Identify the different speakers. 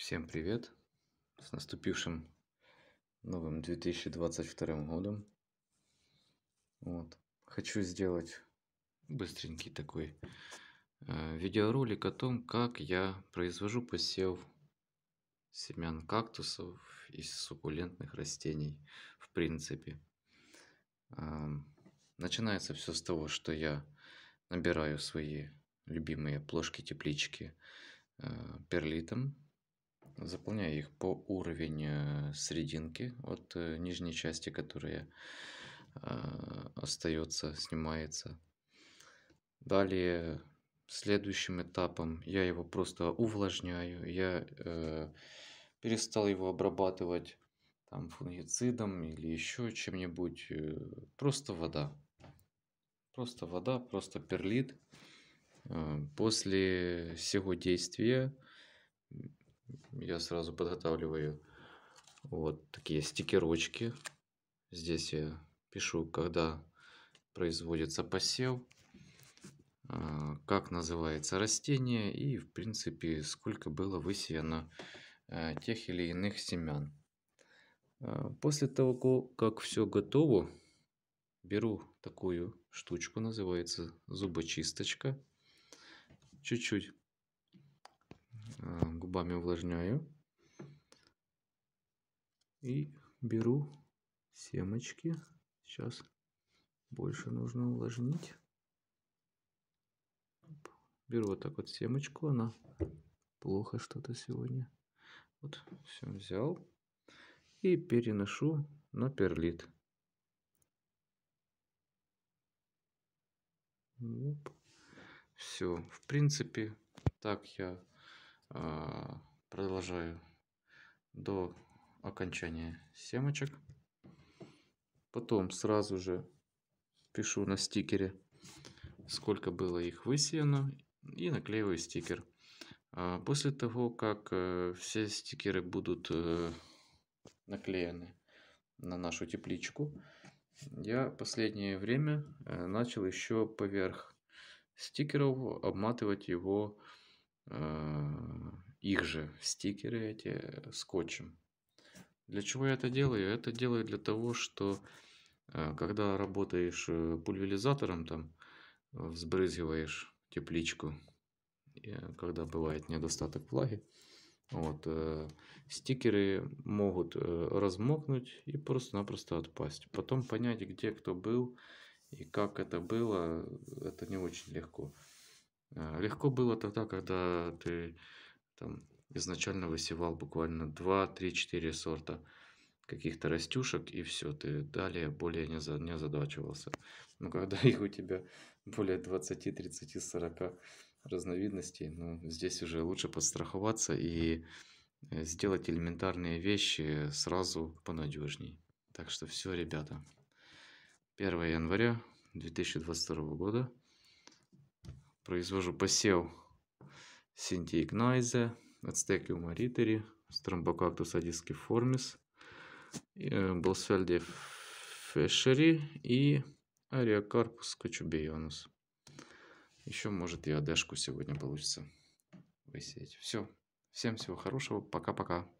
Speaker 1: Всем привет! С наступившим новым 2022 годом. Вот. Хочу сделать быстренький такой э, видеоролик о том, как я произвожу посев семян кактусов из суккулентных растений в принципе. Э, начинается все с того, что я набираю свои любимые плошки-теплички э, перлитом заполняю их по уровень э, срединки от э, нижней части, которая э, остается, снимается. Далее, следующим этапом я его просто увлажняю. Я э, перестал его обрабатывать там, фунгицидом или еще чем-нибудь. Просто вода. Просто вода, просто перлит. После всего действия я сразу подготавливаю вот такие стикерочки. Здесь я пишу, когда производится посев, а, как называется растение и, в принципе, сколько было высеяно а, тех или иных семян. А, после того, как все готово, беру такую штучку, называется зубочисточка. Чуть-чуть Э, губами увлажняю. И беру семечки. Сейчас больше нужно увлажнить. Беру вот так вот семечку, она плохо что-то сегодня. Вот, все взял и переношу на перлит. Все, в принципе, так я а, продолжаю до окончания семечек. Потом сразу же пишу на стикере, сколько было их высеяно, и наклеиваю стикер. А, после того, как э, все стикеры будут э, наклеены на нашу тепличку, я последнее время э, начал еще поверх стикеров обматывать его Э, их же стикеры эти э, скотчем. Для чего я это делаю? это делаю для того, что э, когда работаешь пульверизатором, там взбрызгиваешь тепличку, когда бывает недостаток влаги, вот, стикеры могут размокнуть и просто-напросто отпасть. Потом понять, где кто был и как это было, это не очень легко. А, легко было тогда, когда ты там, изначально высевал буквально 2, 3, 4 сорта каких-то растюшек, и все, ты далее более не, за, не озадачивался. Но когда их у тебя более 20, 30, 40 разновидностей, ну, здесь уже лучше подстраховаться и э, сделать элементарные вещи сразу понадежней. Так что все, ребята. 1 января 2022 года произвожу посев синтиигнайзе, ацтекиума ритери, стромбокактус одисский формис, э, болсфельде фешери и ариокарпус кочубионус. Еще, может, и одешку сегодня получится высеять. Все. Всем всего хорошего. Пока-пока.